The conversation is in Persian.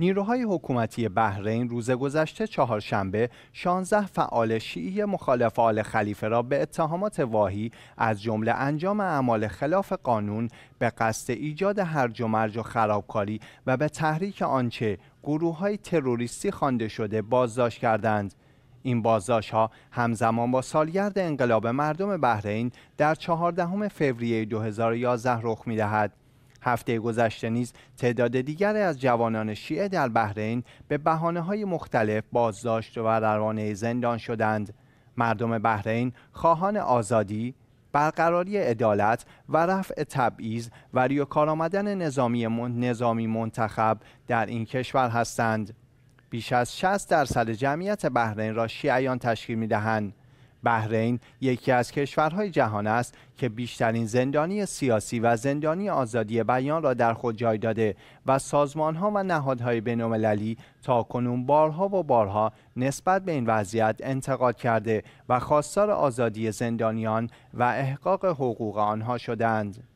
نیروهای حکومتی بحرین روز گذشته چهارشنبه 16 فعال شیعی مخالف آل خلیفه را به اتهامات واهی از جمله انجام اعمال خلاف قانون به قصد ایجاد هرج و مرج و خرابکاری و به تحریک آنچه گروه های تروریستی خوانده شده بازداشت کردند. این بازداشت ها همزمان با سالگرد انقلاب مردم بحرین در چهاردهم فوریه 2011 رخ میدهد. هفته گذشته نیز تعداد دیگری از جوانان شیعه در بحرین به بحانه های مختلف بازداشت و روانه زندان شدند. مردم بحرین خواهان آزادی، برقراری عدالت و رفع تبعیض و ریوکار آمدن نظامی, من نظامی منتخب در این کشور هستند. بیش از 60 درصد جمعیت بحرین را شیعیان تشکیل می دهند. بحرین یکی از کشورهای جهان است که بیشترین زندانی سیاسی و زندانی آزادی بیان را در خود جای داده و سازمانها و نهادهای بینالمللی تا کنون بارها و بارها نسبت به این وضعیت انتقاد کرده و خواستار آزادی زندانیان و احقاق حقوق آنها شدند.